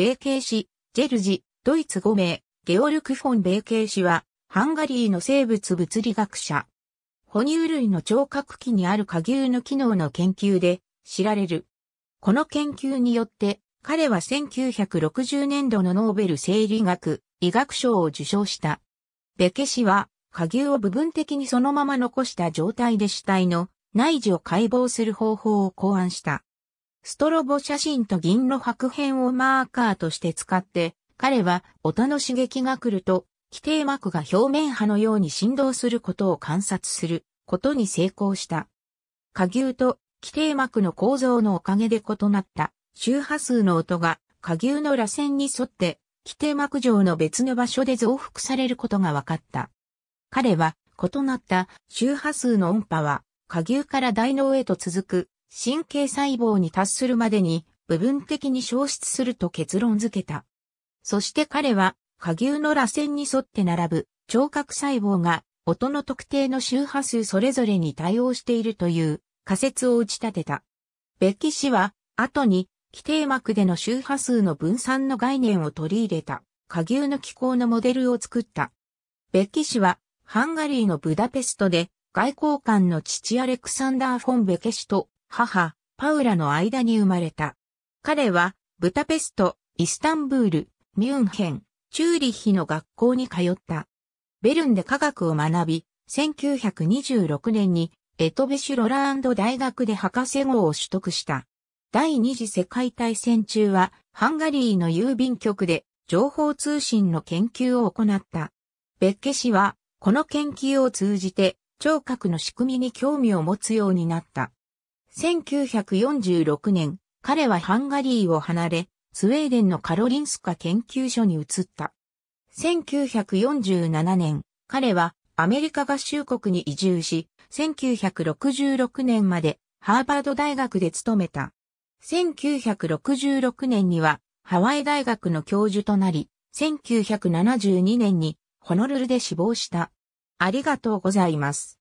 米系氏、ジェルジ、ドイツ5名、ゲオルク・フォン・米系氏は、ハンガリーの生物物理学者。哺乳類の聴覚器にある下牛の機能の研究で知られる。この研究によって、彼は1960年度のノーベル生理学、医学賞を受賞した。ベケ氏は、下牛を部分的にそのまま残した状態で死体の内耳を解剖する方法を考案した。ストロボ写真と銀の白片をマーカーとして使って、彼は音の刺激が来ると、規定膜が表面波のように振動することを観察することに成功した。下牛と規定膜の構造のおかげで異なった周波数の音が下牛の螺旋に沿って規定膜上の別の場所で増幅されることが分かった。彼は異なった周波数の音波は下牛から大脳へと続く神経細胞に達するまでに部分的に消失すると結論付けた。そして彼は下牛の螺旋に沿って並ぶ聴覚細胞が音の特定の周波数それぞれに対応しているという仮説を打ち立てた。ベッキ氏は後に規定膜での周波数の分散の概念を取り入れた下牛の気候のモデルを作った。ベッキ氏はハンガリーのブダペストで外交官の父アレクサンダー・フォン・ベケ氏と母、パウラの間に生まれた。彼は、ブタペスト、イスタンブール、ミュンヘン、チューリッヒの学校に通った。ベルンで科学を学び、1926年にエトベシュロランド大学で博士号を取得した。第二次世界大戦中はハンガリーの郵便局で情報通信の研究を行った。ベッケ氏はこの研究を通じて聴覚の仕組みに興味を持つようになった。1946年、彼はハンガリーを離れ、スウェーデンのカロリンスカ研究所に移った。1947年、彼はアメリカ合衆国に移住し、1966年までハーバード大学で勤めた。1966年にはハワイ大学の教授となり、1972年にホノルルで死亡した。ありがとうございます。